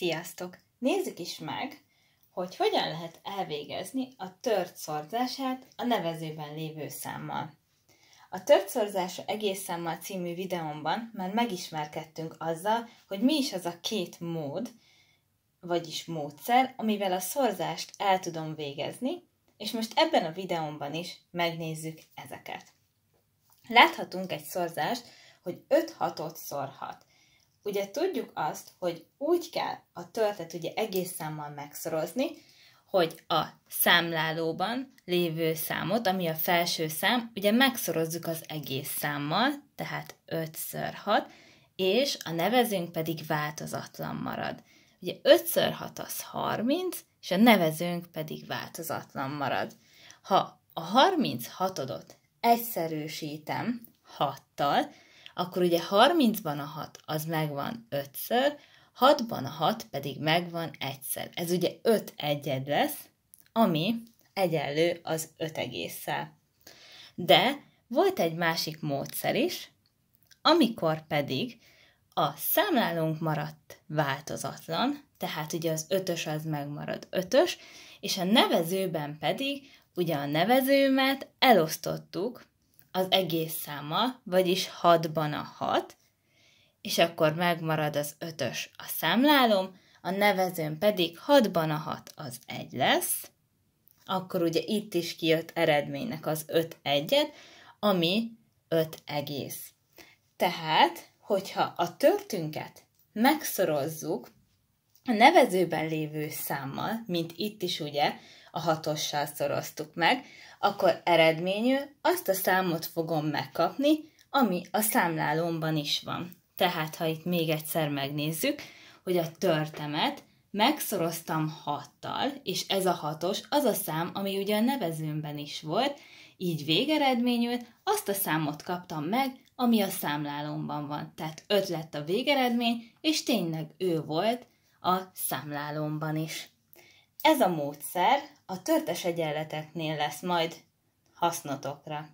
Sziasztok! Nézzük is meg, hogy hogyan lehet elvégezni a tört szorzását a nevezőben lévő számmal. A tört szorzása egész számmal című videómban már megismerkedtünk azzal, hogy mi is az a két mód, vagyis módszer, amivel a szorzást el tudom végezni, és most ebben a videómban is megnézzük ezeket. Láthatunk egy szorzást, hogy 5 6 szorhat ugye tudjuk azt, hogy úgy kell a töltet ugye egész számmal megszorozni, hogy a számlálóban lévő számot, ami a felső szám, ugye megszorozzuk az egész számmal, tehát 5x6, és a nevezőnk pedig változatlan marad. Ugye 5x6 az 30, és a nevezőnk pedig változatlan marad. Ha a 36-odot egyszerűsítem 6-tal, akkor ugye 30-ban a 6 az megvan 5-ször, 6-ban a 6 pedig megvan egyszer. Ez ugye 5 egyed lesz, ami egyenlő az 5 egésszel. De volt egy másik módszer is, amikor pedig a számlálónk maradt változatlan, tehát ugye az ötös az megmarad ötös, és a nevezőben pedig ugye a nevezőmet elosztottuk az egész száma, vagyis 6-ban a 6, és akkor megmarad az 5-ös a számlálom, a nevezőn pedig 6-ban a 6 az 1 lesz, akkor ugye itt is kijött eredménynek az 5 egyet, ami 5 egész. Tehát, hogyha a törtünket megszorozzuk a nevezőben lévő számmal, mint itt is ugye, a hatossal szoroztuk meg, akkor eredményül azt a számot fogom megkapni, ami a számlálomban is van. Tehát, ha itt még egyszer megnézzük, hogy a törtemet megszoroztam hattal, és ez a hatos az a szám, ami ugye a nevezőmben is volt, így végeredményül azt a számot kaptam meg, ami a számlálomban van. Tehát öt lett a végeredmény, és tényleg ő volt a számlálomban is. Ez a módszer a törtes egyenleteknél lesz majd hasznotokra.